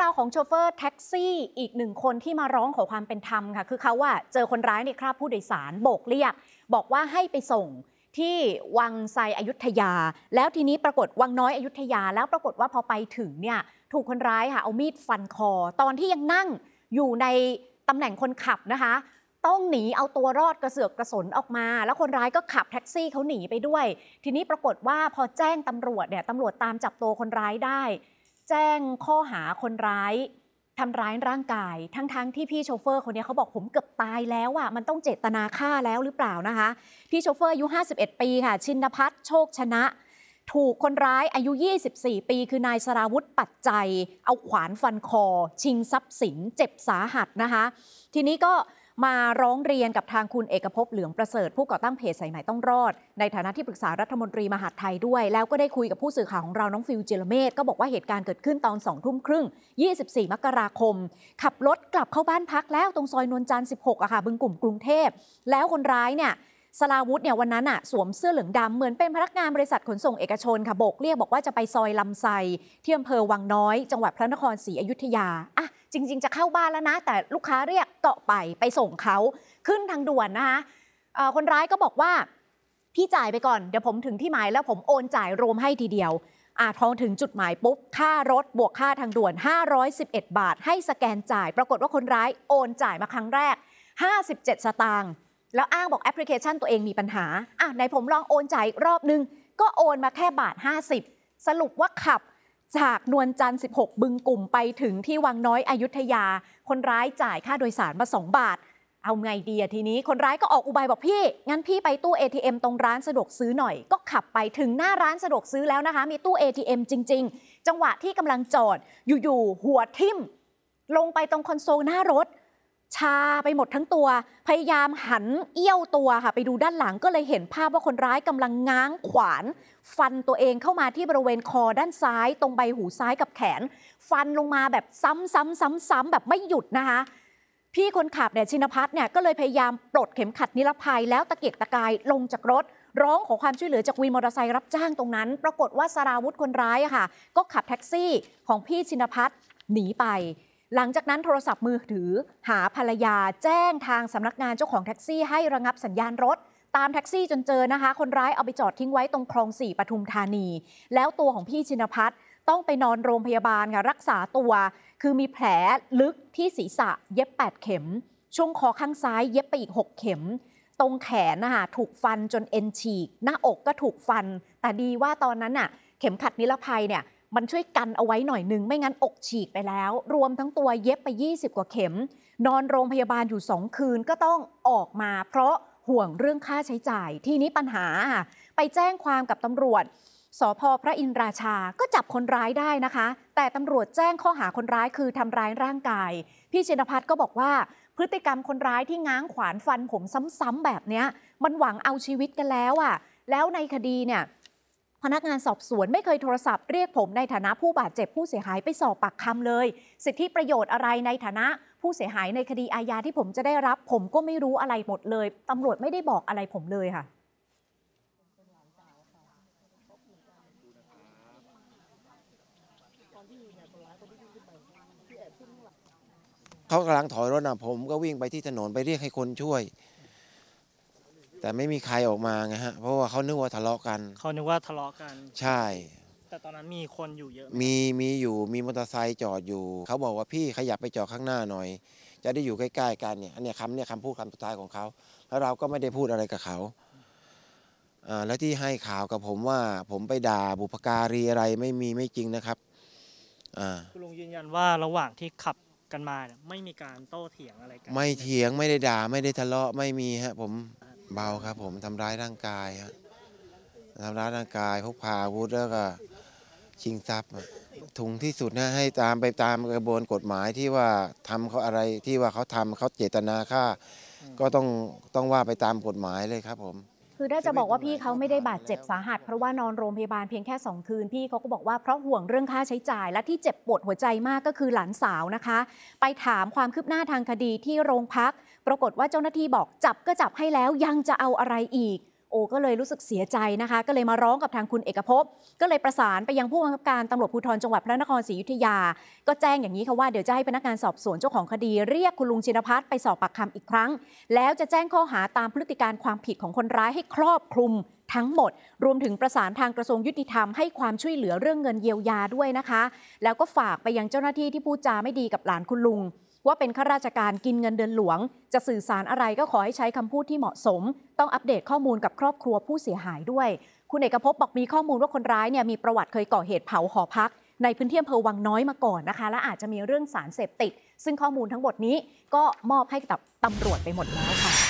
ราวของโชเฟอร์แท็กซี่ อีกหนึ่งคนที่มาร้องขอความเป็นธรรมค่ะคือเขาว่าเจอคนร้ายในคราบผู้โดยสารโบกเรียกบอกว่าให้ไปส่งที่วังไซอยุธยา แล้วทีนี้ปรากฏวังน้อยอยุธยาแล้วปรากฏว่าพอไปถึงเนี่ยถูกคนร้ายค่ะ เอามีดฟันคอ ตอนที่ยังนั่งอยู่ในตำแหน่งคนขับนะคะ ต้องหนีเอาตัวรอดกระเสือกกระสนออกมา แล้วคนร้ายก็ขับแท็กซี่เขาหนีไปด้วย ทีนี้ปรากฏว่าพอแจ้งตำรวจเนี่ยตำรวจตามจับตัวคนร้ายได้แจ้งข้อหาคนร้าย ทำร้ายร่างกาย ทั้งๆทที่พี่โชเฟอร์คนนี้เขาบอกผมเกือบตายแล้วอะ่ะมันต้องเจตนาฆ่าแล้วหรือเปล่านะคะ พี่โชเฟอร์อายุ 51 ปีค่ะ ชินพัฒ์โชคชนะ ถูกคนร้ายอายุ 24 ปีคือนายสราวุธปัจจัย เอาขวานฟันคอ ชิงทรัพย์สินเจ็บสาหัสนะคะ ทีนี้ก็มาร้องเรียนกับทางคุณเอกภพเหลืองประเสริฐ ผู้ก่อตั้งเพจสายใหม่ต้องรอดในฐานะที่ปรึกษารัฐมนตรีมหาดไทยด้วย แล้วก็ได้คุยกับผู้สื่อข่าวของเราน้องฟิวเจลเมตก็บอกว่าเหตุการณ์เกิดขึ้นตอนสองทุ่มครึ่ง 24 มกราคมขับรถกลับเข้าบ้านพักแล้วตรงซอยนวลจันทร์16อะค่ะบึงกลุ่มกรุงเทพแล้วคนร้ายเนี่ยสลาวุธเนี่ยวันนั้นอะสวมเสื้อเหลืองดำเหมือนเป็นพนักงานบริษัทขนส่งเอกชนค่ะบกเรียกบอกว่าจะไปซอยลำไซที่อำเภอวังน้อยจังหวัดพระนครศรีอยุธยาอะจริงๆ จะเข้าบ้านแล้วนะแต่ลูกค้าเรียกเกาะไปไปส่งเขาขึ้นทางด่วนนะคะคนร้ายก็บอกว่าพี่จ่ายไปก่อน เดี๋ยวผมถึงที่หมายแล้วผมโอนจ่ายรวมให้ทีเดียว อาทองถึงจุดหมายปุ๊บ ค่ารถบวกค่าทางด่วน 511 บาทให้สแกนจ่าย ปรากฏว่าคนร้ายโอนจ่ายมาครั้งแรก 57 สตางค์แล้วอ้างบอกแอปพลิเคชันตัวเองมีปัญหาอ่ะไหนผมลองโอนจ่ายรอบนึง ก็โอนมาแค่บาท 50 สรุปว่าขับจากนวลจันทร์ 16 บึงกลุ่มไปถึงที่วังน้อยอยุธยา คนร้ายจ่ายค่าโดยสารมา2บาท เอาไงดีอะทีนี้ คนร้ายก็ออกอุบายบอกพี่ งั้นพี่ไปตู้ ATM ตรงร้านสะดวกซื้อหน่อย ก็ขับไปถึงหน้าร้านสะดวกซื้อแล้วนะคะ มีตู้ ATM จริง ๆ จังหวะที่กำลังจอดอยู่ ๆ หัวทิ่มลงไปตรงคอนโซลหน้ารถชาไปหมดทั้งตัว พยายามหันเอี้ยวตัวค่ะ ไปดูด้านหลังก็เลยเห็นภาพว่าคนร้ายกำลังง้างขวาน ฟันตัวเองเข้ามาที่บริเวณคอด้านซ้าย ตรงใบหูซ้ายกับแขน ฟันลงมาแบบซ้ำซ้ำซ้ำซ้ำแบบไม่หยุดนะคะพี่คนขับเนี่ยชินพัฒน์เนี่ยก็เลยพยายามปลดเข็มขัดนิรภัยแล้วตะเกียกตะกายลงจากรถ ร้องขอความช่วยเหลือจากวีมอเตอร์ไซค์รับจ้างตรงนั้น ปรากฏว่าสราวุธคนร้ายค่ะ ก็ขับแท็กซี่ของพี่ชินพัฒน์หนีไปหลังจากนั้นโทรศัพท์มือถือ หาภรรยาแจ้งทางสำนักงานเจ้าของแท็กซี่ให้ระงับสัญญาณรถ ตามแท็กซี่จนเจอนะคะ คนร้ายเอาไปจอดทิ้งไว้ตรงคลองสี่ปทุมธานี แล้วตัวของพี่ชินพัฒน์ต้องไปนอนโรงพยาบาลค่ะรักษาตัว คือมีแผลลึกที่ศีรษะ เย็บ 8 เข็ม ช่วงคอข้างซ้ายเย็บไปอีก 6 เข็ม ตรงแขนนะคะถูกฟันจนเอ็นฉีกหน้าอกก็ถูกฟัน แต่ดีว่าตอนนั้นน่ะเข็มขัดนิรภัยเนี่ยมันช่วยกันเอาไว้หน่อยนึงไม่งั้นอกฉีกไปแล้ว รวมทั้งตัวเย็บไป 20 กว่าเข็ม นอนโรงพยาบาลอยู่ 2 คืนก็ต้องออกมา เพราะห่วงเรื่องค่าใช้จ่าย ที่นี้ปัญหา ไปแจ้งความกับตำรวจสพพระอินราชาก็จับคนร้ายได้นะคะ แต่ตำรวจแจ้งข้อหาคนร้ายคือทำร้ายร่างกาย พี่ชินพัฒน์ก็บอกว่า พฤติกรรมคนร้ายที่ง้างขวานฟันผมซ้ำๆแบบเนี้ยมันหวังเอาชีวิตกันแล้วอะ่ะแล้วในคดีเนี่ยพนักงานสอบสวนไม่เคยโทรศัพท์เรียกผมในฐานะผู้บาดเจ็บผู้เสียหายไปสอบปากคำเลย สิทธิประโยชน์อะไรในฐานะผู้เสียหายในคดีอาญาที่ผมจะได้รับ ผมก็ไม่รู้อะไรหมดเลย ตำรวจไม่ได้บอกอะไรผมเลยค่ะเขากำลังถอยรถนะผมก็วิ่งไปที่ถนนไปเรียกให้คนช่วยแต่ไม่มีใครออกมาไงฮะเพราะว่าเขานึกว่าทะเลาะกันเขานึกว่าทะเลาะกัน ใช่ แต่ตอนนั้นมีคนอยู่เยอะมีมีอยู่มีมอเตอร์ไซค์จอดอยู่เขาบอกว่าพี่ขยับไปจอดข้างหน้าหน่อย จะได้อยู่ใกล้ ๆ กันเนี่ยอันเนี้ยคำเนี่ยคำพูดคำสุดท้ายของเขาแล้วเราก็ไม่ได้พูดอะไรกับเขาอ่าแล้วที่ให้ข่าวกับผมว่า ผมไปด่าบุพการีอะไรไม่มีไม่จริงนะครับอ่าคุณลุงยืนยันว่าระหว่างที่ขับกันมาเนี่ยไม่มีการโต้เถียงอะไรกันไม่เถียงไม่ได้ด่าไม่ได้ทะเลาะไม่มีฮะ ผมเบาครับผมทำร้ายร่างกายฮะทำร้ายร่างกายพกพาอาวุธแล้วก็ชิงทรัพย์ถุงที่สุดนะให้ตามไปตามกระบวนกฎหมายที่ว่าทำเขาอะไรที่ว่าเขาทำเขาเจตนาฆ่าก็ต้องต้องว่าไปตามกฎหมายเลยครับผมคือถ้าจะบอกว่าพี่เขาไม่ได้บาดเจ็บสาหัส เพราะว่านอนโรงพยาบาลเพียงแค่ 2 คืนพี่เขาก็บอกว่าเพราะห่วงเรื่องค่าใช้จ่าย และที่เจ็บปวดหัวใจมากก็คือหลานสาวนะคะ ไปถามความคืบหน้าทางคดีที่โรงพัก ปรากฏว่าเจ้าหน้าที่บอกจับก็จับให้แล้วยังจะเอาอะไรอีกโอก็เลยรู้สึกเสียใจนะคะ ก็เลยมาร้องกับทางคุณเอกภพ ก็เลยประสานไปยังผู้บังคับการตำรวจภูธรจังหวัดพระนครศรีอยุธยา ก็แจ้งอย่างนี้ค่ะว่าเดี๋ยวจะให้พนักงานสอบสวนเจ้าของคดีเรียกคุณลุงชินพัฒน์ไปสอบปากคำอีกครั้ง แล้วจะแจ้งข้อหาตามพฤติการความผิดของคนร้ายให้ครอบคลุมทั้งหมดรวมถึงประสานทางกระทรวงยุติธรรมให้ความช่วยเหลือเรื่องเงินเยียวยาด้วยนะคะ แล้วก็ฝากไปยังเจ้าหน้าที่ที่พูดจาไม่ดีกับหลานคุณลุง ว่าเป็นข้าราชการกินเงินเดือนหลวง จะสื่อสารอะไรก็ขอให้ใช้คำพูดที่เหมาะสม ต้องอัปเดตข้อมูลกับครอบครัวผู้เสียหายด้วย คุณเอกภพบอกมีข้อมูลว่าคนร้ายเนี่ยมีประวัติเคยก่อเหตุเผาหอพัก ในพื้นที่อำเภอวังน้อยมาก่อนนะคะ และอาจจะมีเรื่องสารเสพติดซึ่งข้อมูลทั้งหมดนี้ก็มอบให้กับตำรวจไปหมดแล้วค่ะ